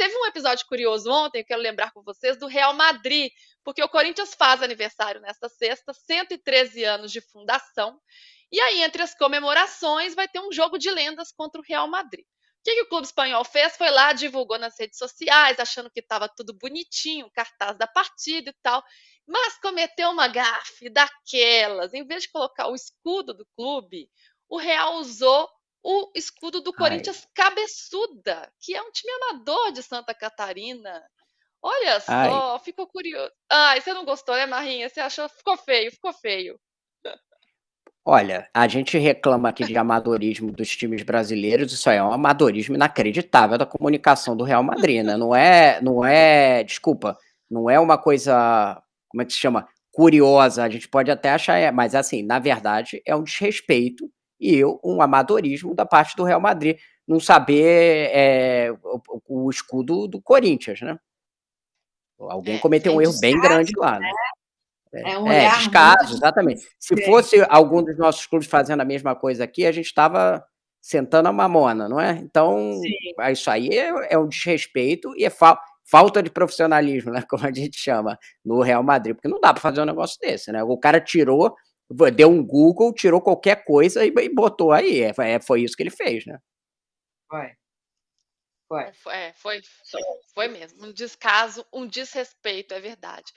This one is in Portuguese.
teve um episódio curioso ontem, eu quero lembrar com vocês, do Real Madrid, porque o Corinthians faz aniversário nesta sexta, 113 anos de fundação. E aí, entre as comemorações, vai ter um jogo de lendas contra o Real Madrid. O que, que o clube espanhol fez? Foi lá, divulgou nas redes sociais, achando que estava tudo bonitinho, cartaz da partida e tal, mas cometeu uma gafe daquelas. Em vez de colocar o escudo do clube, o Real usou o escudo do Corinthians Ai. Cabeçuda, que é um time amador de Santa Catarina. Olha só, Ai. ficou curioso. Ai, você não gostou, né, Marrinha? Você achou? Ficou feio, ficou feio. Olha, a gente reclama aqui de amadorismo dos times brasileiros, isso aí é um amadorismo inacreditável da comunicação do Real Madrid, né? Não é, não é, desculpa, não é uma coisa, como é que se chama? Curiosa, a gente pode até achar, é, mas assim, na verdade, é um desrespeito e eu um amadorismo da parte do Real Madrid, não saber é, o, o, escudo do Corinthians, né? Alguém é, cometeu é, um erro descaso, bem grande lá, né? né? É, um é, é descaso, exatamente. Se fosse algum dos nossos clubes fazendo a mesma coisa aqui, a gente estava sentando a mamona, não é? Então, Sim. Ah, isso aí é, é, um desrespeito e é falta falta de profissionalismo, né, como a gente chama, no Real Madrid, porque não dá para fazer um negócio desse, né? O cara tirou deu um Google, tirou qualquer coisa e, e botou aí. É, é foi isso que ele fez, né? Foi. Foi. É, é, foi, foi mesmo. Um descaso, um desrespeito, é verdade.